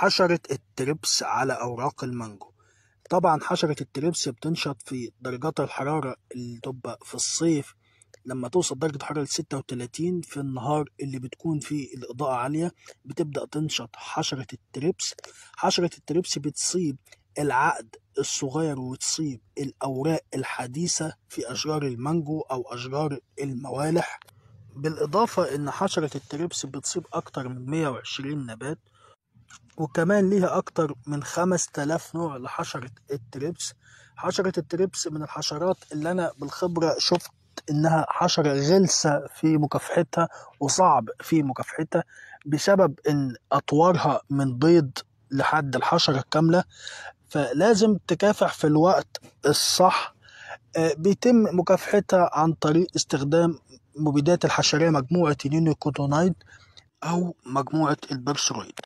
حشرة التربس على أوراق المانجو طبعا حشرة التربس بتنشط في درجات الحرارة اللي تبقى في الصيف لما توصل درجة حرارة 36 في النهار اللي بتكون فيه الإضاءة عالية بتبدأ تنشط حشرة التربس حشرة التربس بتصيب العقد الصغير وتصيب الأوراق الحديثة في أشجار المانجو أو أشجار الموالح بالإضافة إن حشرة التربس بتصيب أكتر من 120 نبات وكمان ليها أكتر من خمس تلاف نوع لحشرة التريبس حشرة التريبس من الحشرات اللي أنا بالخبرة شفت إنها حشرة غلسة في مكافحتها وصعب في مكافحتها بسبب إن أطوارها من بيض لحد الحشرة الكاملة فلازم تكافح في الوقت الصح آه، بيتم مكافحتها عن طريق استخدام مبيدات الحشرية مجموعة اليونيكوتونايد أو مجموعة البرسرويد